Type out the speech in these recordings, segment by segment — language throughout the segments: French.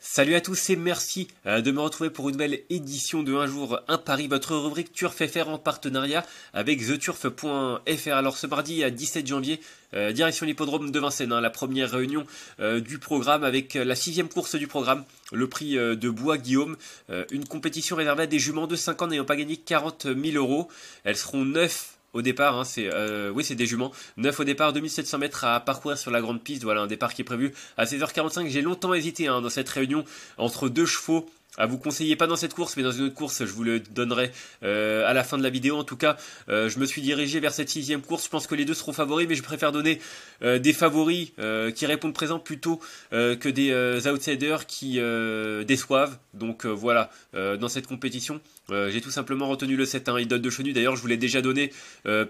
Salut à tous et merci euh, de me retrouver pour une nouvelle édition de Un jour, un Paris, votre rubrique Turf FR en partenariat avec TheTurf.fr. Alors ce mardi à 17 janvier, euh, direction l'hippodrome de Vincennes, hein, la première réunion euh, du programme avec la sixième course du programme, le prix de Bois Guillaume, une compétition réservée à des juments de 5 ans n'ayant pas gagné 40 000 euros. Elles seront 9 au départ, hein, c'est euh, oui, c'est des juments. Neuf au départ, 2700 mètres à parcourir sur la grande piste. Voilà un départ qui est prévu à 16h45. J'ai longtemps hésité hein, dans cette réunion entre deux chevaux à ah, vous conseiller, pas dans cette course, mais dans une autre course, je vous le donnerai euh, à la fin de la vidéo. En tout cas, euh, je me suis dirigé vers cette sixième course. Je pense que les deux seront favoris, mais je préfère donner euh, des favoris qui répondent présent plutôt que des outsiders qui déçoivent. Donc voilà, dans cette compétition, j'ai tout simplement retenu le 7 1 Idol de Chenu. D'ailleurs, je vous l'ai déjà donné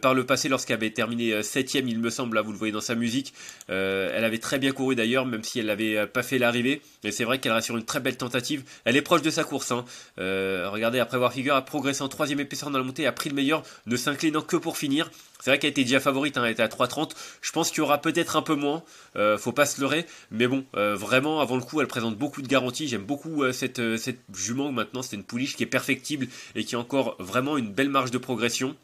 par le passé lorsqu'elle avait terminé 7 il me semble. Là, vous le voyez dans sa musique. elle avait très bien couru d'ailleurs, même si elle n'avait pas fait l'arrivée. mais c'est vrai qu'elle reste sur une très belle tentative. Elle est proche de sa course. Hein. Euh, regardez, après avoir Figure a progressé en troisième épaisseur dans la montée, a pris le meilleur, ne s'inclinant que pour finir. C'est vrai qu'elle était déjà favorite, hein, elle était à 3,30. Je pense qu'il y aura peut-être un peu moins, euh, faut pas se leurrer. Mais bon, euh, vraiment, avant le coup, elle présente beaucoup de garanties. J'aime beaucoup cette, cette jument maintenant, c'est une pouliche qui est perfectible et qui a encore vraiment une belle marge de progression.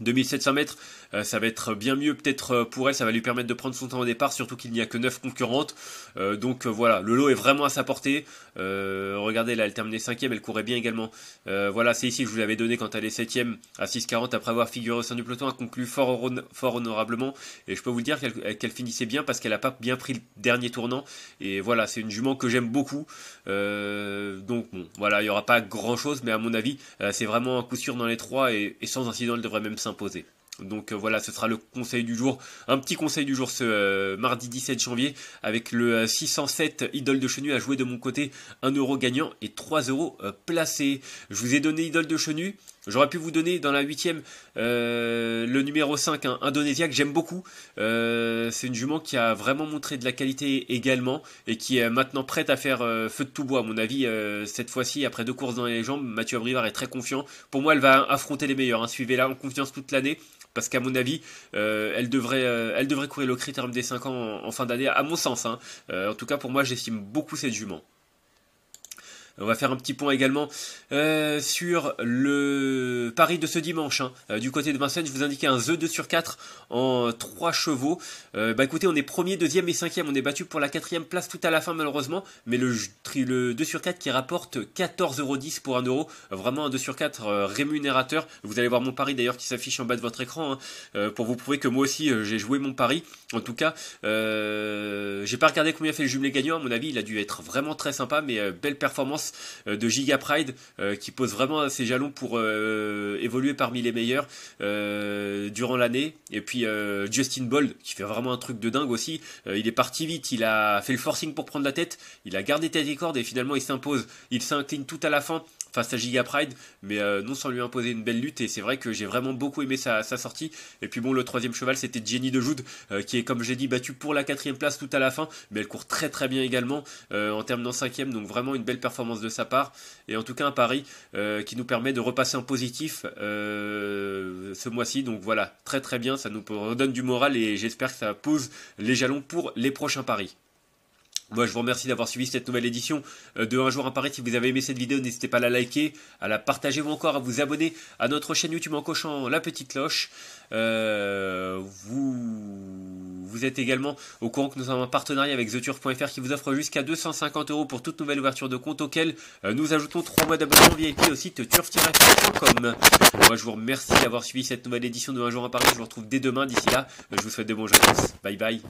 2700 mètres, euh, ça va être bien mieux peut-être euh, pour elle, ça va lui permettre de prendre son temps au départ, surtout qu'il n'y a que 9 concurrentes. Euh, donc voilà, le lot est vraiment à sa portée. regardez, là, elle terminait 5 elle courait bien également. voilà, c'est ici que je vous l'avais donné quand elle est 7 à 6,40 après avoir figuré au sein du peloton, a conclu fort, honorablement. Et je peux vous dire qu'elle finissait bien parce qu'elle n'a pas bien pris le dernier tournant. Et voilà, c'est une jument que j'aime beaucoup. donc bon, voilà, il n'y aura pas grand-chose, mais à mon avis, c'est vraiment un coup sûr dans les trois et, et sans incident, elle devrait même donc euh, voilà, ce sera le conseil du jour, un petit conseil du jour ce euh, mardi 17 janvier avec le 607 euh, Idole de Chenu à jouer de mon côté, 1 euro gagnant et 3 euros placés. Je vous ai donné Idole de Chenu, J'aurais pu vous donner dans la huitième euh, le numéro 5, un hein, Indonésia, que j'aime beaucoup. Euh, c'est une jument qui a vraiment montré de la qualité également et qui est maintenant prête à faire euh, feu de tout bois. À mon avis, cette fois-ci, après deux courses dans les jambes, Mathieu Abrivard est très confiant. Pour moi, elle va affronter les meilleurs. Hein. Suivez-la en confiance toute l'année. Parce qu'à mon avis, elle, devrait, elle devrait courir le critérium des 5 ans en, fin d'année, à mon sens. Hein. en tout cas, pour moi, j'estime beaucoup cette jument. On va faire un petit point également euh, sur le pari de ce dimanche. Hein. Euh, du côté de Vincennes, je vous indiquais un The 2 sur 4 en 3 chevaux. Euh, bah écoutez, on est premier, deuxième et cinquième. On est battu pour la quatrième place tout à la fin malheureusement. Mais le, le 2 sur 4 qui rapporte 14,10€ pour 1€. Euro. Vraiment un 2 sur 4 rémunérateur. Vous allez voir mon pari d'ailleurs qui s'affiche en bas de votre écran hein. pour vous prouver que moi aussi j'ai joué mon pari. En tout cas, j'ai pas regardé combien fait le jumelé gagnant. À mon avis, il a dû être vraiment très sympa. Mais belle performance euh, de Giga Pride euh, qui pose vraiment ses jalons pour euh, évoluer parmi les meilleurs durant l'année. Et puis Justin Bold qui fait vraiment un truc de dingue aussi. il est parti vite, il a fait le forcing pour prendre la tête, il a gardé tête et et finalement il s'impose. Il s'incline tout à la fin face à Giga Pride, mais euh, non sans lui imposer une belle lutte. Et c'est vrai que j'ai vraiment beaucoup aimé sa, sortie. Et puis bon, le troisième cheval, c'était Jenny de Jude, euh, qui est, comme j'ai dit, battue pour la quatrième place tout à la fin, mais elle court très très bien également euh, en terminant cinquième. Donc vraiment une belle performance de sa part. Et en tout cas, un pari qui nous permet de repasser en positif ce mois-ci. Donc voilà, très très bien. Ça nous redonne du moral et j'espère que ça pose les jalons pour les prochains paris. Moi, je vous remercie d'avoir suivi cette nouvelle édition euh, de Un jour à Paris. Si vous avez aimé cette vidéo, n'hésitez pas à la liker, à la partager ou encore à vous abonner à notre chaîne YouTube en cochant la petite cloche. Euh, vous, vous êtes également au courant que nous avons un partenariat avec TheTurf.fr qui vous offre jusqu'à 250 euros pour toute nouvelle ouverture de compte auquel euh, nous ajoutons 3 mois d'abonnement VIP au site turf-fr.com. Moi, je vous remercie d'avoir suivi cette nouvelle édition de Un jour à Paris. Je vous retrouve dès demain. D'ici là, je vous souhaite de bons jeux à Bye bye.